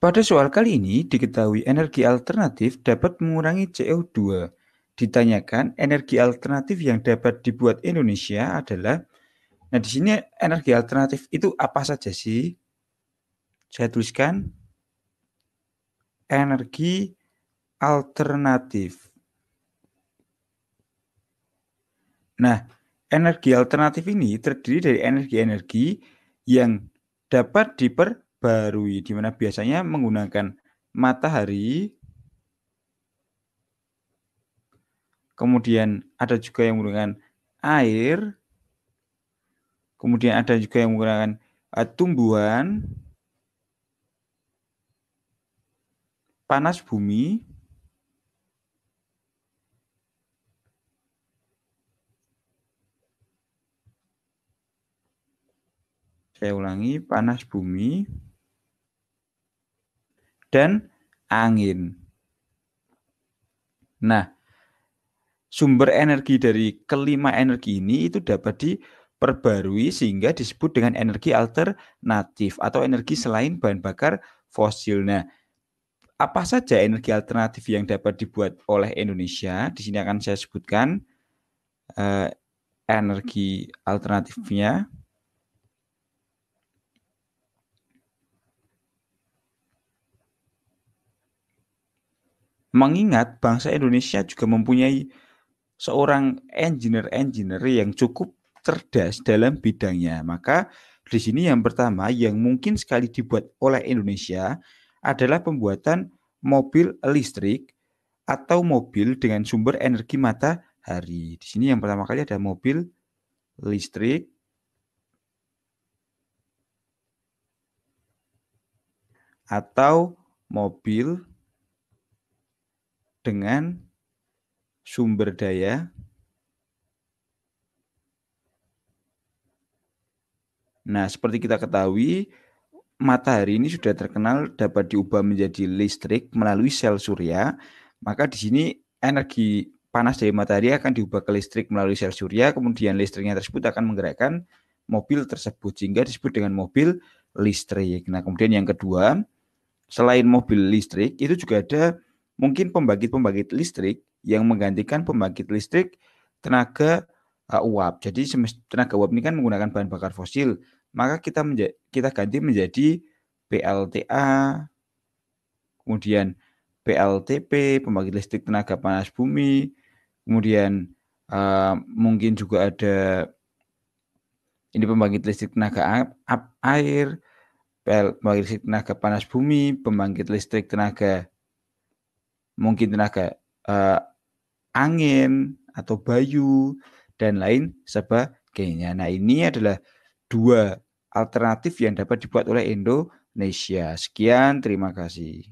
Pada soal kali ini diketahui energi alternatif dapat mengurangi CO2. Ditanyakan energi alternatif yang dapat dibuat Indonesia adalah Nah, di sini energi alternatif itu apa saja sih? Saya tuliskan energi alternatif. Nah, energi alternatif ini terdiri dari energi-energi yang dapat diper baru ya, di mana biasanya menggunakan matahari kemudian ada juga yang menggunakan air kemudian ada juga yang menggunakan uh, tumbuhan panas bumi saya ulangi panas bumi dan angin. Nah, sumber energi dari kelima energi ini itu dapat diperbarui sehingga disebut dengan energi alternatif atau energi selain bahan bakar fosil. Nah, apa saja energi alternatif yang dapat dibuat oleh Indonesia? Di sini akan saya sebutkan eh, energi alternatifnya. Mengingat bangsa Indonesia juga mempunyai seorang engineer-engineer yang cukup cerdas dalam bidangnya. Maka di sini yang pertama yang mungkin sekali dibuat oleh Indonesia adalah pembuatan mobil listrik atau mobil dengan sumber energi matahari. Di sini yang pertama kali ada mobil listrik atau mobil dengan sumber daya Nah, seperti kita ketahui, matahari ini sudah terkenal dapat diubah menjadi listrik melalui sel surya. Maka di sini energi panas dari matahari akan diubah ke listrik melalui sel surya, kemudian listriknya tersebut akan menggerakkan mobil tersebut sehingga disebut dengan mobil listrik. Nah, kemudian yang kedua, selain mobil listrik itu juga ada mungkin pembangkit-pembangkit listrik yang menggantikan pembangkit listrik tenaga uh, uap. Jadi tenaga uap ini kan menggunakan bahan bakar fosil, maka kita kita ganti menjadi PLTA, kemudian PLTP, pembangkit listrik tenaga panas bumi, kemudian uh, mungkin juga ada ini pembangkit listrik tenaga air, pembangkit listrik tenaga panas bumi, pembangkit listrik tenaga mungkin tenaga eh, angin atau bayu dan lain sebagainya. Nah, ini adalah dua alternatif yang dapat dibuat oleh Indonesia. Sekian, terima kasih.